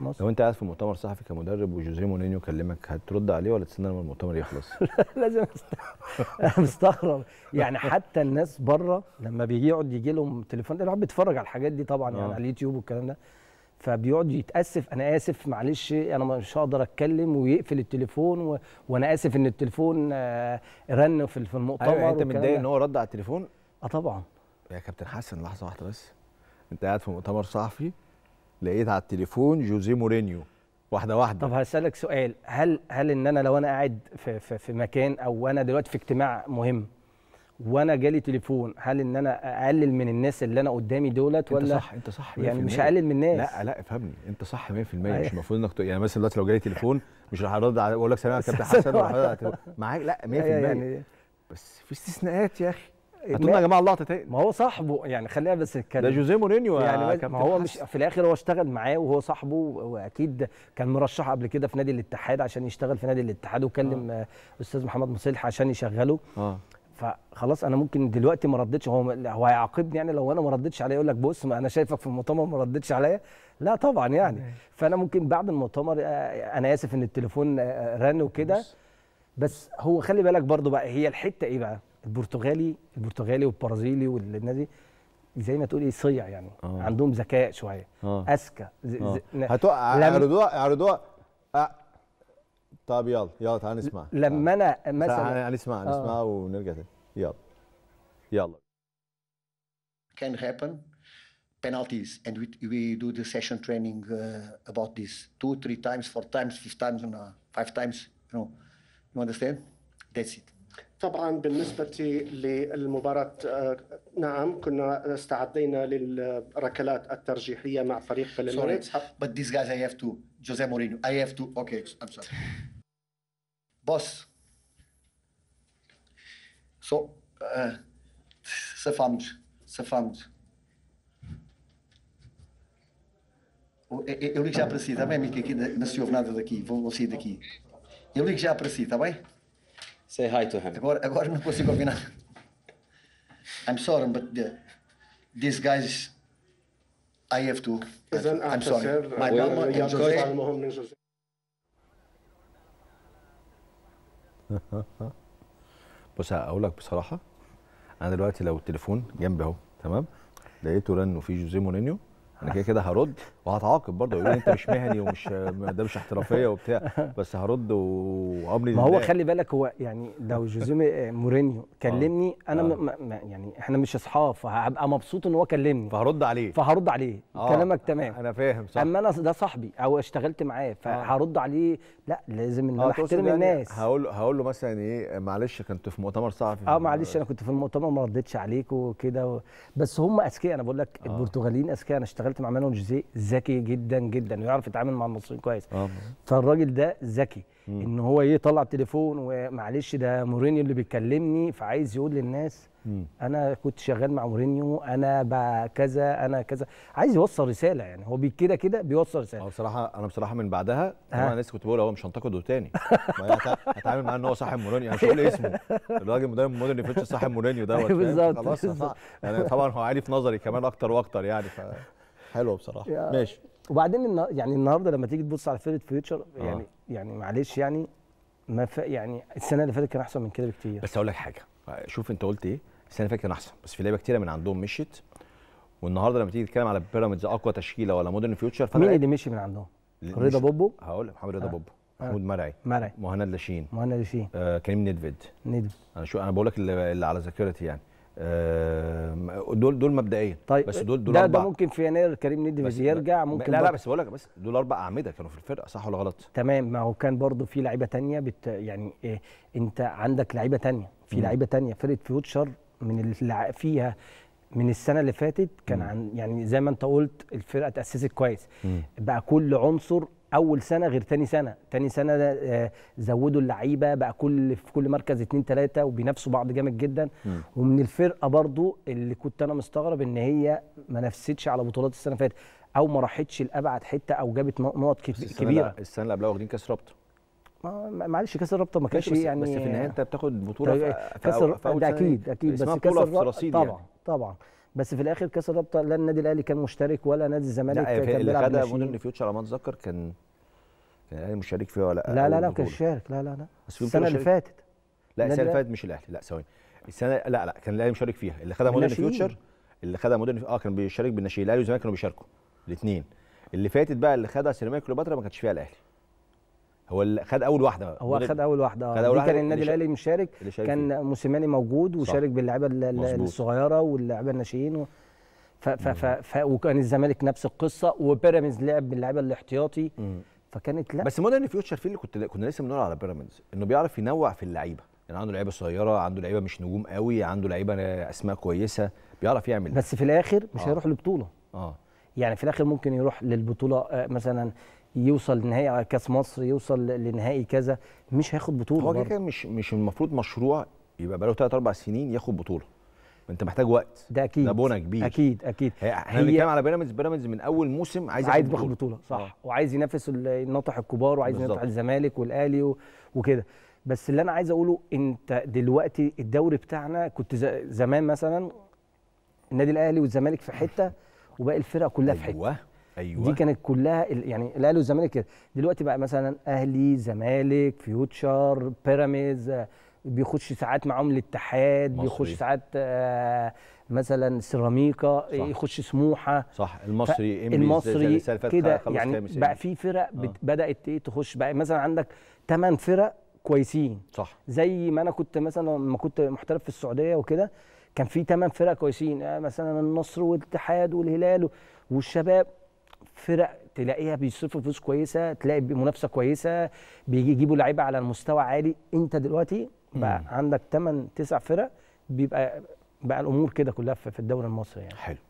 مصر. لو انت قاعد في مؤتمر صحفي كمدرب وجوزيه مورينيو كلمك هترد عليه ولا تستنى لما المؤتمر يخلص؟ لازم انا مستغرب يعني حتى الناس بره لما بيقعد يجي لهم تليفون الواحد بيتفرج على الحاجات دي طبعا يعني آه. على اليوتيوب والكلام ده فبيقعد يتاسف انا اسف معلش انا مش هقدر اتكلم ويقفل التليفون و... وانا اسف ان التليفون آه، رن في المؤتمر أيوة يعني انت متضايق ان هو رد على التليفون؟ اه طبعا يا كابتن حسن لحظه واحده بس انت قاعد في مؤتمر صحفي لقيت على التليفون جوزيه مورينيو واحده واحده طب هسالك سؤال هل هل ان انا لو انا قاعد في, في, في مكان او انا دلوقتي في اجتماع مهم وانا جالي تليفون هل ان انا اقلل من الناس اللي انا قدامي دولت ولا انت صح انت صح يعني مش هقلل من الناس لا لا افهمني انت صح 100% مش المفروض أيوة. انك يعني مثلا دلوقتي لو جالي تليفون مش هرد اقول لك سلام يا كابتن حسن معاك لا 100% أيوة، يعني بس في استثناءات يا اخي هتقولنا يا جماعه اللقطه تاني ما هو صاحبه يعني خلينا بس نتكلم ده جوزيه مورينيو يعني ما هو مش في الاخر هو اشتغل معاه وهو صاحبه واكيد كان مرشح قبل كده في نادي الاتحاد عشان يشتغل في نادي الاتحاد وكلم آه. استاذ محمد مصلح عشان يشغله آه. فخلاص انا ممكن دلوقتي ما ردتش هو هو هيعاقبني يعني لو انا ما ردتش عليه يقول لك بص ما انا شايفك في المؤتمر ما ردتش عليا لا طبعا يعني آه. فانا ممكن بعد المؤتمر آه، انا اسف ان التليفون آه، رن وكده بس هو خلي بالك برضو بقى هي الحته ايه بقى البرتغالي البرتغالي والبرازيلي والنادي زي ما تقول ايه صيع يعني أوه. عندهم ذكاء شويه آه. اذكى هتقع عرضوها يعرضوها طب يلا يلا تعال نسمع لما انا مثلا هنسمع نسمع آه. ونرجع تاني يلا يلا can happen penalties and we, we do the session training uh, about this two three times four times five times no, uh, five times you know you understand that's it طبعا بالنسبة للمباراة نعم كنا استعدينا للركلات الترجيحية مع فريق بالميريتس but these guys I have to Jose Mourinho I have to okay I'm sorry boss so سفهمت سفهمت Eu ligo já para si, está bem, Miki Aqui, não se ouve nada daqui, vou, vou sair daqui. Eu ligo já para si, está bem? Say hi to him. Agora, agora não consigo ouvir nada. I'm sorry, but the, these guys, I have to. I'm sorry. My mama and Jose. بص هقول لك بصراحه انا دلوقتي لو التليفون جنبي اهو تمام لقيته رن وفي جوزيه مورينيو انا كده كده هرد وهتعاقب برضه يقول انت مش مهني ومش ده مش احترافيه وبتاع بس هرد وامري ما هو خلي بالك هو يعني لو جوزيه آه، مورينيو كلمني اه، انا آه. م... م... يعني احنا مش اصحاب فهبقى مبسوط ان هو كلمني فهرد عليه فهرد عليه آه. كلامك تمام انا فاهم صح اما انا ده صاحبي او اشتغلت معاه اه. فهرد عليه لا لازم ان انا احترم يعني الناس هقول هقول له مثلا ايه معلش كنت في مؤتمر صحفي اه معلش انا كنت في المؤتمر ما ردتش عليك وكده و... بس هم اذكياء انا بقول لك آه. البرتغاليين اذكياء انا اشتغلت اشتغلت مع مانويل جوزيه ذكي جدا جدا ويعرف يتعامل مع المصريين كويس آه. فالراجل ده ذكي ان هو ايه طلع التليفون ومعلش ده مورينيو اللي بيكلمني فعايز يقول للناس مم. انا كنت شغال مع مورينيو انا كذا انا كذا عايز يوصل رساله يعني هو كده كده بيوصل رساله بصراحه انا بصراحه من بعدها انا لسه كنت بقول هو مش هنتقده تاني يعني هتعامل معاه ان هو صاحب مورينيو مش هقول اسمه الراجل مدرب مودرن فيتش صاحب مورينيو دوت بالظبط خلاص يعني طبعا هو عالي في نظري كمان اكتر واكتر يعني ف... حلوه بصراحه ماشي وبعدين يعني النهارده لما تيجي تبص على فرقه آه. فيوتشر يعني آه. يعني معلش يعني ما ف... يعني السنه اللي فاتت كان احسن من كده بكتير بس اقول لك حاجه شوف انت قلت ايه السنه اللي فاتت كان احسن بس في لعيبه كتيره من عندهم مشيت والنهارده لما تيجي تتكلم على بيراميدز اقوى تشكيله ولا مودرن فيوتشر مين اللي مشي من عندهم؟ رضا بوبو هقول لك محمد رضا آه. بوبو آه. محمود آه. مرعي مرعي مهند لاشين مهند لاشين آه كريم نيدفيد نيدفيد انا شو انا بقول لك اللي, اللي على ذاكرتي يعني دول دول مبدئيا طيب بس دول دول ده, ده ممكن في يناير كريم ندي بس يرجع ممكن لا لا بس بقول لك بس دول اربع اعمده كانوا في الفرقه صح ولا غلط تمام ما هو كان برضو في لعيبه تانية بت يعني إيه انت عندك لعيبه تانية في لعيبه تانية فرقه فيوتشر من اللي فيها من السنه اللي فاتت كان عن يعني زي ما انت قلت الفرقه تاسست كويس بقى كل عنصر اول سنه غير تاني سنه تاني سنه آه، زودوا اللعيبه بقى كل في كل مركز اتنين تلاته وبينافسوا بعض جامد جدا م. ومن الفرقه برضو اللي كنت انا مستغرب ان هي ما نفستش على بطولات السنه اللي فاتت او ما راحتش لابعد حته او جابت نقط كبيره السنه اللي قبلها واخدين كاس رابطه معلش كاس الرابطه ما كانش يعني بس في النهايه انت بتاخد بطوله طيب، في, في, في أول ده اكيد اكيد بس كاس الرابطه يعني. طبعا طبعا بس في الاخر كاس الرابطه لا النادي الاهلي كان مشترك ولا نادي الزمالك لا كان اللي خدها مودرن فيوتشر على ما اتذكر كان كان الاهلي مش فيها ولا لا لا لا كان شارك لا لا لا السنه اللي فاتت لا السنه اللي فاتت مش الاهلي لا ثواني السنه لا لا كان الاهلي مشارك فيها اللي خدها مودرن فيوتشر اللي خدها مودرن اه كان بيشارك بالناشئين الاهلي والزمالك كانوا بيشاركوا الاثنين اللي فاتت بقى اللي خدها سيراميكا كليوباترا ما كانش فيها الاهلي هو اللي خد اول واحده هو خد اول واحده اه خد أول دي كان النادي الاهلي مشارك كان موسيماني موجود وشارك باللعيبه الصغيره واللعيبه الناشئين و... ف... ف... ف... ف... وكان الزمالك نفس القصه وبيراميدز لعب باللعيبه الاحتياطي فكانت لا بس مودرن فيوتشر في اللي كنت كنا لسه بنقول على بيراميدز انه بيعرف ينوع في اللعيبه يعني عنده لعيبه صغيره عنده لعيبه مش نجوم قوي عنده لعيبه اسماء كويسه بيعرف يعمل بس في الاخر مش آه. هيروح لبطوله اه يعني في الاخر ممكن يروح للبطوله آه، مثلا يوصل لنهائي كاس مصر يوصل لنهائي كذا مش هياخد بطوله هو كده مش مش المفروض مشروع يبقى بقاله 3 4 سنين ياخد بطوله انت محتاج وقت ده اكيد ده كبير اكيد اكيد احنا بنتكلم على بيراميدز بيراميدز من اول موسم عايز عايز ياخد بطوله صح أوه. وعايز ينافس الناطح الكبار وعايز ينافس الزمالك والاهلي وكده بس اللي انا عايز اقوله انت دلوقتي الدوري بتاعنا كنت زمان مثلا النادي الاهلي والزمالك في حته وباقي الفرق كلها في حته أيوة. أيوة. دي كانت كلها يعني الاهلي والزمالك دلوقتي بقى مثلا اهلي زمالك فيوتشر بيراميدز بيخش ساعات معاهم الاتحاد مصري. بيخش ساعات آه، مثلا سيراميكا يخش سموحه صح المصري المصري كده يعني بقى في فرق آه. بدات ايه تخش بقى مثلا عندك ثمان فرق كويسين صح زي ما انا كنت مثلا لما كنت محترف في السعوديه وكده كان في ثمان فرق كويسين آه، مثلا النصر والاتحاد والهلال والشباب فرق تلاقيها بيصرفوا فلوس كويسه تلاقي منافسه كويسه بيجيبوا لعيبه على مستوى عالي انت دلوقتي بقى عندك 8 9 فرق بيبقى بقى الامور كده كلها في الدوري المصري يعني حلو